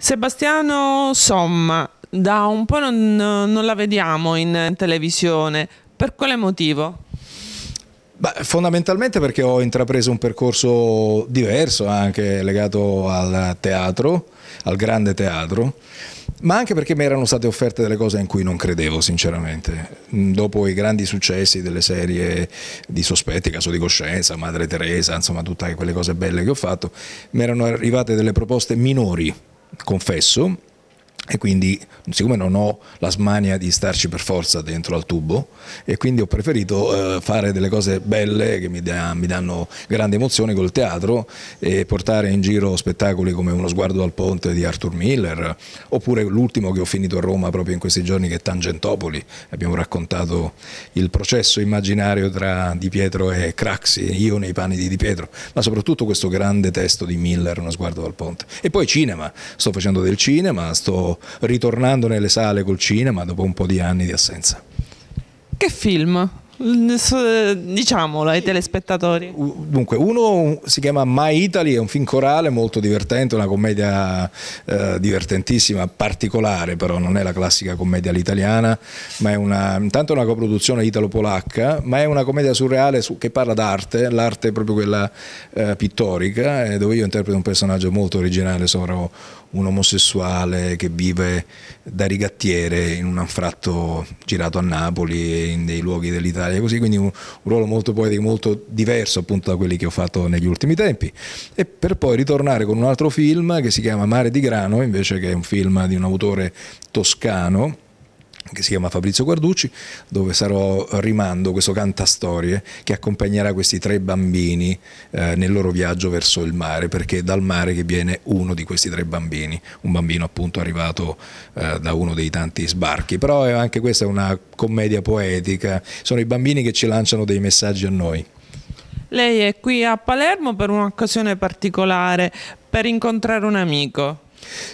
Sebastiano Somma, da un po' non, non la vediamo in televisione, per quale motivo? Beh, fondamentalmente perché ho intrapreso un percorso diverso, anche legato al teatro, al grande teatro, ma anche perché mi erano state offerte delle cose in cui non credevo, sinceramente. Mm, dopo i grandi successi delle serie di sospetti, caso di coscienza, Madre Teresa, insomma, tutte quelle cose belle che ho fatto, mi erano arrivate delle proposte minori confesso e quindi siccome non ho la smania di starci per forza dentro al tubo e quindi ho preferito eh, fare delle cose belle che mi, da, mi, danno grande emozione col teatro e portare in giro spettacoli come Uno sguardo al ponte di Arthur Miller oppure l'ultimo che ho finito a Roma proprio in questi giorni che è Tangentopoli abbiamo raccontato il processo immaginario tra Di Pietro e Craxi io nei panni di Di Pietro ma soprattutto questo grande testo di Miller Uno sguardo al ponte e poi cinema sto facendo del cinema sto ritornando nelle sale col cinema dopo un po' di anni di assenza. Che film Mm, eh, diciamolo ai telespettatori. Dunque, uno si chiama My Italy, è un film corale molto divertente, una commedia eh, divertentissima, particolare però, non è la classica commedia all'italiana, ma è una, intanto è una coproduzione italo-polacca, ma è una commedia surreale su, che parla d'arte, l'arte è proprio quella eh, pittorica, eh, dove io interpreto un personaggio molto originale, sono un omosessuale che vive da rigattiere in un anfratto girato a Napoli in dei luoghi dell'Italia Italia, così quindi un, un ruolo molto poetico, molto diverso appunto da quelli che ho fatto negli ultimi tempi, e per poi ritornare con un altro film che si chiama Mare di Grano, invece che è un film di un autore toscano, che si chiama Fabrizio Guarducci, dove sarò rimando questo cantastorie che accompagnerà questi tre bambini eh, nel loro viaggio verso il mare, perché è dal mare che viene uno di questi tre bambini, un bambino appunto arrivato eh, da uno dei tanti sbarchi, però è, anche questa è una commedia poetica, sono i bambini che ci lanciano dei messaggi a noi. Lei è qui a Palermo per un'occasione particolare, per incontrare un amico.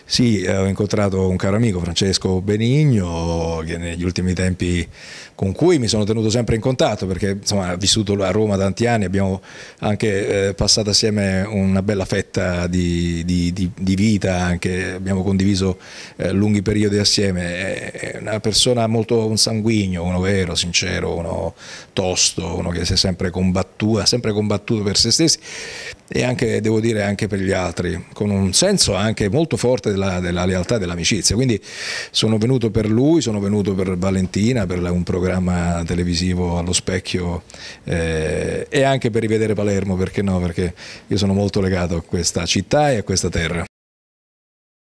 Sì, eh, ho incontrato un caro amico, Francesco Benigno, che negli ultimi tempi con cui mi sono tenuto sempre in contatto perché insomma, ha vissuto a Roma tanti anni, abbiamo anche eh, passato assieme una bella fetta di, di, di, di vita, anche, abbiamo condiviso eh, lunghi periodi assieme. È una persona molto un sanguigno, uno vero, sincero, uno tosto, uno che si è sempre combattuto, ha sempre combattuto per se stessi e anche, devo dire, anche per gli altri, con un senso anche molto forte della, della lealtà e dell'amicizia. Quindi sono venuto per lui, sono venuto per Valentina, per un programma televisivo allo specchio eh, e anche per rivedere Palermo, perché no? Perché io sono molto legato a questa città e a questa terra.